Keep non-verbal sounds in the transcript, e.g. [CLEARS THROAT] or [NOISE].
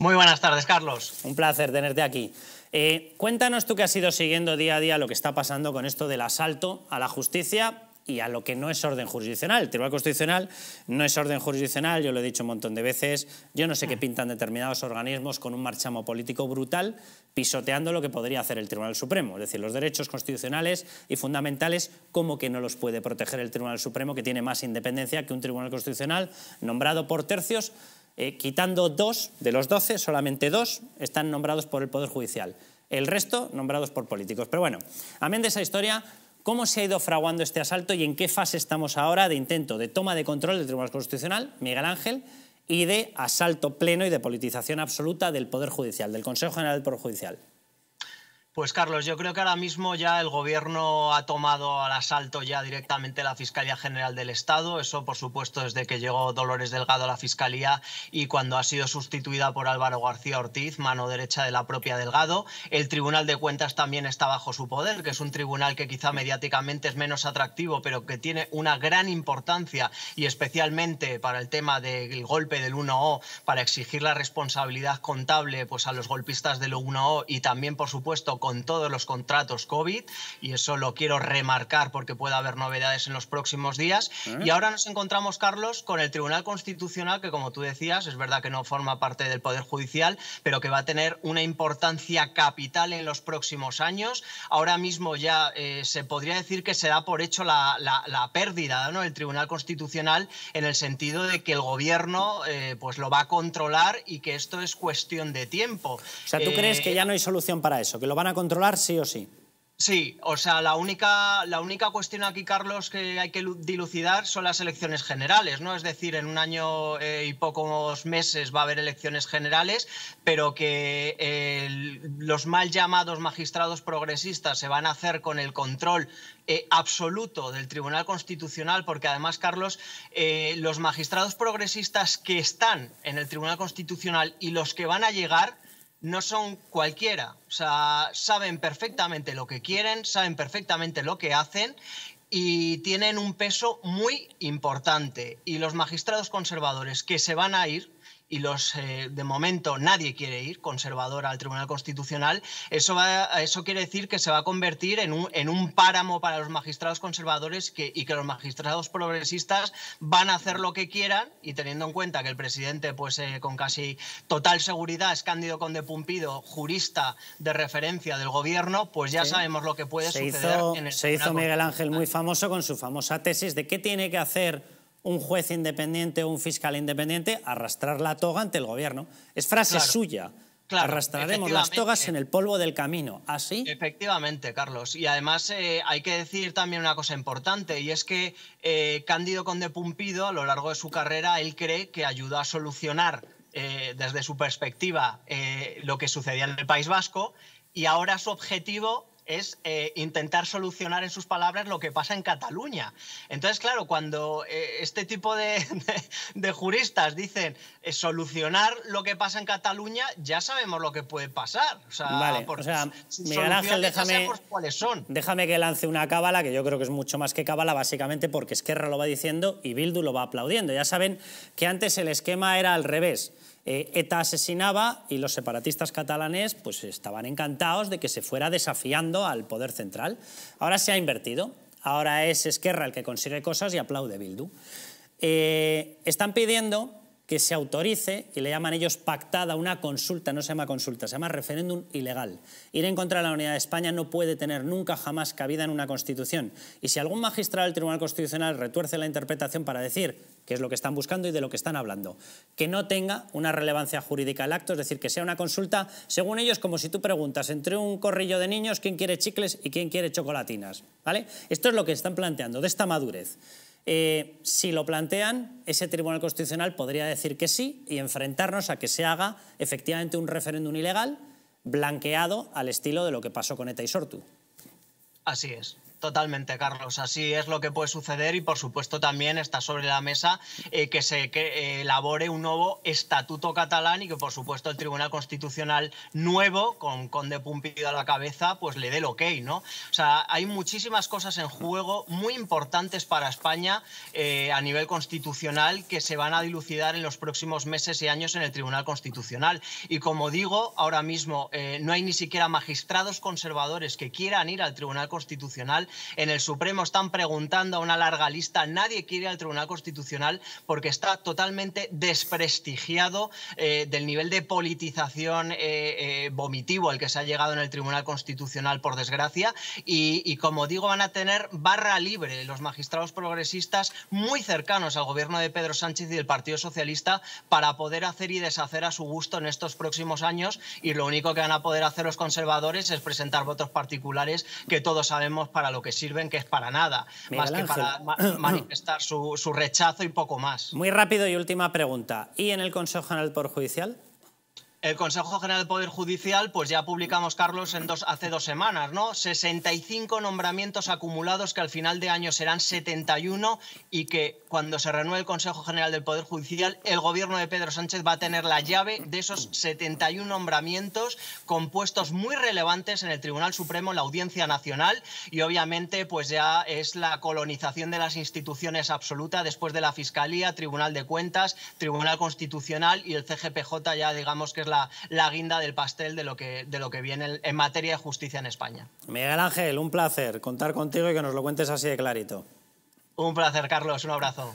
Muy buenas tardes, Carlos. Un placer tenerte aquí. Eh, cuéntanos tú que has ido siguiendo día a día lo que está pasando con esto del asalto a la justicia y a lo que no es orden jurisdiccional. El Tribunal Constitucional no es orden jurisdiccional, yo lo he dicho un montón de veces, yo no sé qué pintan determinados organismos con un marchamo político brutal pisoteando lo que podría hacer el Tribunal Supremo, es decir, los derechos constitucionales y fundamentales, como que no los puede proteger el Tribunal Supremo, que tiene más independencia que un Tribunal Constitucional nombrado por tercios eh, quitando dos de los doce, solamente dos están nombrados por el Poder Judicial. El resto nombrados por políticos. Pero bueno, amén de esa historia, ¿cómo se ha ido fraguando este asalto y en qué fase estamos ahora de intento de toma de control del Tribunal Constitucional, Miguel Ángel, y de asalto pleno y de politización absoluta del Poder Judicial, del Consejo General del Poder Judicial? Pues Carlos, yo creo que ahora mismo ya el gobierno ha tomado al asalto ya directamente la Fiscalía General del Estado. Eso, por supuesto, desde que llegó Dolores Delgado a la Fiscalía y cuando ha sido sustituida por Álvaro García Ortiz, mano derecha de la propia Delgado. El Tribunal de Cuentas también está bajo su poder, que es un tribunal que quizá mediáticamente es menos atractivo, pero que tiene una gran importancia y especialmente para el tema del golpe del 1O, para exigir la responsabilidad contable pues, a los golpistas del 1O y también, por supuesto, con todos los contratos COVID y eso lo quiero remarcar porque puede haber novedades en los próximos días. ¿Eh? Y ahora nos encontramos, Carlos, con el Tribunal Constitucional que, como tú decías, es verdad que no forma parte del Poder Judicial, pero que va a tener una importancia capital en los próximos años. Ahora mismo ya eh, se podría decir que se da por hecho la, la, pérdida del Tribunal Constitucional en el sentido de que el Gobierno eh, pues lo va a controlar y que esto es cuestión de tiempo. O sea, ¿tú crees que ya no hay solución para eso? ¿Que lo van a controlar sí o sí. Sí, o sea, la única, la única cuestión aquí, Carlos, que hay que dilucidar son las elecciones generales, ¿no? Es decir, en un año eh, y pocos meses va a haber elecciones generales, pero que los mal llamados magistrados progresistas se van a hacer con el control eh, absoluto del Tribunal Constitucional, porque además, Carlos, eh, los magistrados progresistas que están en el Tribunal Constitucional y los que van a llegar no son cualquiera. O sea, saben perfectamente lo que quieren, saben perfectamente lo que hacen y tienen un peso muy importante. Y los magistrados conservadores que se van a ir y los eh, de momento nadie quiere ir conservador al Tribunal Constitucional, eso, eso quiere decir que se va a convertir en un, en un páramo para los magistrados conservadores que, y que los magistrados progresistas van a hacer lo que quieran y teniendo en cuenta que el presidente, pues eh, con casi total seguridad, es Cándido Conde Pumpido, jurista de referencia del gobierno, pues ya sabemos lo que puede suceder en el Se hizo Miguel Ángel muy famoso con su famosa tesis de qué tiene que hacer un juez independiente o un fiscal independiente arrastrar la toga ante el gobierno. Es frase suya. Arrastraremos las togas en el polvo del camino. ¿Así? ¿Ah, efectivamente, Carlos. Y además eh, hay que decir también una cosa importante, y es que eh, Cándido Conde Pumpido, a lo largo de su carrera, él cree que ayudó a solucionar eh, desde su perspectiva lo que sucedía en el País Vasco, y ahora su objetivo es eh, intentar solucionar en sus palabras lo que pasa en Cataluña. Entonces, claro, cuando eh, este tipo de, juristas dicen eh, solucionar lo que pasa en Cataluña, ya sabemos lo que puede pasar. O sea, vale, por, Miguel Ángel, déjame, cuáles son. déjame que lance una cábala, que yo creo que es mucho más que cábala, básicamente porque Esquerra lo va diciendo y Bildu lo va aplaudiendo. Ya saben que antes el esquema era al revés eh, ETA asesinaba y los separatistas catalanes pues, estaban encantados de que se fuera desafiando al poder central. Ahora se ha invertido. Ahora es Esquerra el que consigue cosas y aplaude Bildu. Eh, están pidiendo que se autorice, y le llaman ellos pactada, una consulta, no se llama consulta, se llama referéndum ilegal. Ir en contra de la unidad de España no puede tener nunca jamás cabida en una constitución. Y si algún magistrado del Tribunal Constitucional retuerce la interpretación para decir qué es lo que están buscando y de lo que están hablando, que no tenga una relevancia jurídica el acto, es decir, que sea una consulta, según ellos, como si tú preguntas entre un corrillo de niños quién quiere chicles y quién quiere chocolatinas. ¿vale? Esto es lo que están planteando, de esta madurez. Eh, si lo plantean, ese Tribunal Constitucional podría decir que sí y enfrentarnos a que se haga efectivamente un referéndum ilegal blanqueado al estilo de lo que pasó con ETA y Sortu. Así es. Totalmente, Carlos. Así es lo que puede suceder y, por supuesto, también está sobre la mesa eh, que se eh, elabore un nuevo estatuto catalán y que, por supuesto, el Tribunal Constitucional nuevo, con Conde Pumpido a la cabeza, pues le dé el ok, ¿no? O sea, hay muchísimas cosas en juego muy importantes para España eh, a nivel constitucional que se van a dilucidar en los próximos meses y años en el Tribunal Constitucional. Y, como digo, ahora mismo no hay ni siquiera magistrados conservadores que quieran ir al Tribunal Constitucional en el Supremo están preguntando a una larga lista. Nadie quiere al Tribunal Constitucional porque está totalmente desprestigiado eh, del nivel de politización eh, eh, vomitivo al que se ha llegado en el Tribunal Constitucional, por desgracia. Y, y, como digo, van a tener barra libre los magistrados progresistas muy cercanos al gobierno de Pedro Sánchez y del Partido Socialista para poder hacer y deshacer a su gusto en estos próximos años. Y lo único que van a poder hacer los conservadores es presentar votos particulares que todos sabemos para lo que sirven, que es para nada, más que para [CLEARS THROAT] manifestar su, su rechazo y poco más. Muy rápido y última pregunta. ¿Y en el Consejo General por Judicial? El Consejo General del Poder Judicial, pues ya publicamos, Carlos, hace dos semanas, ¿no? 65 nombramientos acumulados que al final de año serán 71 y que cuando se renueve el Consejo General del Poder Judicial, el gobierno de Pedro Sánchez va a tener la llave de esos 71 nombramientos con puestos muy relevantes en el Tribunal Supremo, la Audiencia Nacional y obviamente pues ya es la colonización de las instituciones absoluta después de la Fiscalía, Tribunal de Cuentas, Tribunal Constitucional y el CGPJ ya digamos que es la la, guinda del pastel de lo que, de lo que viene en materia de justicia en España. Miguel Ángel, un placer contar contigo y que nos lo cuentes así de clarito. Un placer, Carlos. Un abrazo.